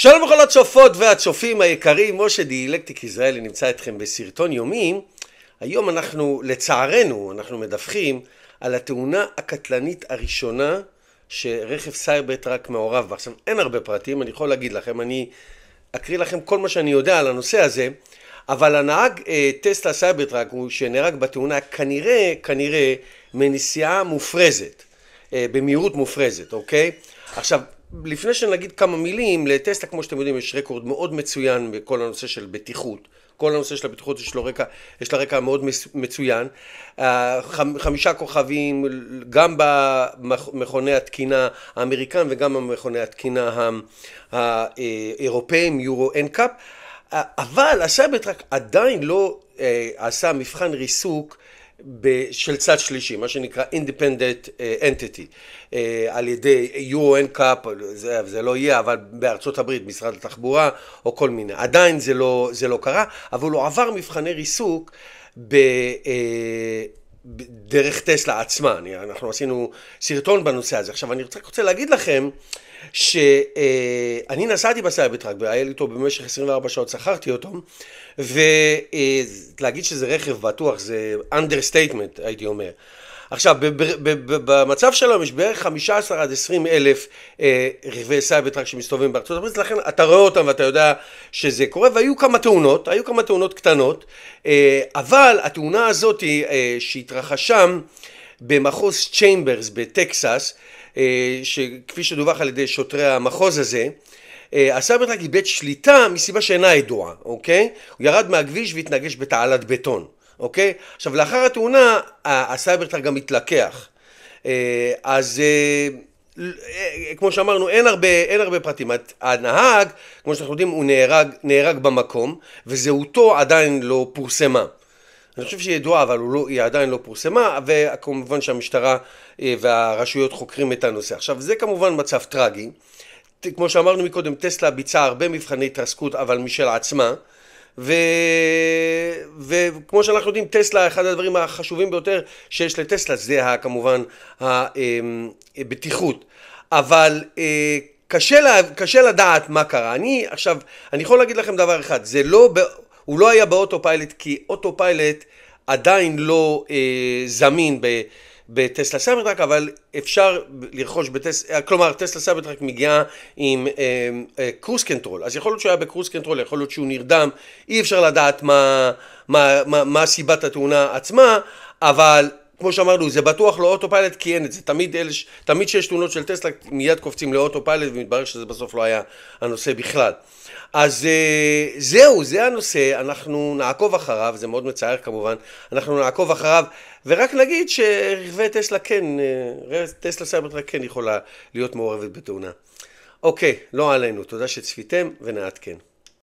שלום לכל הצופות והצופים היקרים, משה דיאלקטיק ישראלי נמצא אתכם בסרטון יומי. היום אנחנו, לצערנו, אנחנו מדווחים על התאונה הקטלנית הראשונה שרכב סייברטראק מעורב בה. עכשיו, אין הרבה פרטים, אני יכול להגיד לכם, אני אקריא לכם כל מה שאני יודע על הנושא הזה, אבל הנהג אה, טסלה סייברטראק, שנהרג בתאונה, כנראה, כנראה, מנסיעה מופרזת, אה, במהירות מופרזת, אוקיי? עכשיו, לפני שנגיד כמה מילים, לטסלה כמו שאתם יודעים יש רקורד מאוד מצוין בכל הנושא של בטיחות. כל הנושא של הבטיחות יש לו רקע, יש לה רקע מאוד מצוין. אה, חמישה כוכבים גם במכוני התקינה האמריקאים וגם במכוני התקינה האירופאים, יורו אנקאפ. אה, אבל הסייברטראק עדיין לא אה, עשה מבחן ריסוק של צד שלישי, מה שנקרא Independent אה, Entity, אה, על ידי UN ncap זה, זה לא יהיה, אבל בארצות הברית, משרד התחבורה, או כל מיני. עדיין זה לא, זה לא קרה, אבל הוא עבר מבחני ריסוק ב... אה, דרך טסלה עצמה, אנחנו עשינו סרטון בנושא הזה. עכשיו אני רוצה, רוצה להגיד לכם שאני אה, נסעתי בסייבר טראק והיה לי אותו במשך 24 שעות, שכרתי אותו, ולהגיד אה, שזה רכב בטוח זה understatement הייתי אומר. עכשיו, במצב שלנו יש בערך 15 עד 20 אלף אה, רכבי סייבטראק שמסתובבים בארצות הברית, לכן אתה רואה אותם ואתה יודע שזה קורה, והיו כמה תאונות, היו כמה תאונות קטנות, אה, אבל התאונה הזאת אה, שהתרחשה במחוז צ'יימברס בטקסס, אה, שכפי שדווח על ידי שוטרי המחוז הזה, השר אה, ברטק איבד שליטה מסיבה שאינה ידועה, אוקיי? הוא ירד מהכביש והתנגש בתעלת בטון, אוקיי? עכשיו לאחר התאונה השר גם התלקח. אה, אז כמו שאמרנו, אין הרבה, אין הרבה פרטים. הנהג, כמו שאנחנו יודעים, הוא נהרג, נהרג במקום, וזהותו עדיין לא פורסמה. אני חושב שהיא ידועה, אבל לא, היא עדיין לא פורסמה, וכמובן שהמשטרה אה, והרשויות חוקרים את הנושא. עכשיו, זה כמובן מצב טרגי. כמו שאמרנו מקודם, טסלה ביצעה הרבה מבחני התרסקות, אבל משל עצמה. ו... וכמו שאנחנו יודעים, טסלה, אחד הדברים החשובים ביותר שיש לטסלה זה כמובן הבטיחות. אמ, אבל אה, קשה, לה... קשה לדעת מה קרה. אני עכשיו, אני יכול להגיד לכם דבר אחד, זה לא... הוא לא היה באוטופיילוט כי אוטופיילוט עדיין לא אה, זמין ב, בטסלה סאברטראק, אבל אפשר לרכוש בטסלה, אה, כלומר טסלה סאברטראק מגיעה עם אה, אה, קרוס קנטרול, אז יכול להיות שהוא היה בקרוס קנטרול, יכול להיות שהוא נרדם, אי אפשר לדעת מה, מה, מה, מה סיבת התאונה עצמה, אבל כמו שאמרנו, זה בטוח לא אוטופיילוט כי אין את זה. תמיד, אל, תמיד שיש תאונות של טסלה, מיד קופצים לאוטופיילוט ומתברר שזה בסוף לא היה הנושא בכלל. אז אה, זהו, זה הנושא, אנחנו נעקוב אחריו, זה מאוד מצער כמובן, אנחנו נעקוב אחריו, ורק נגיד שרכבי טסלה כן, אה, טסלה סייברטרק כן יכולה להיות מעורבת בתאונה. אוקיי, לא עלינו, תודה שצפיתם ונעדכן.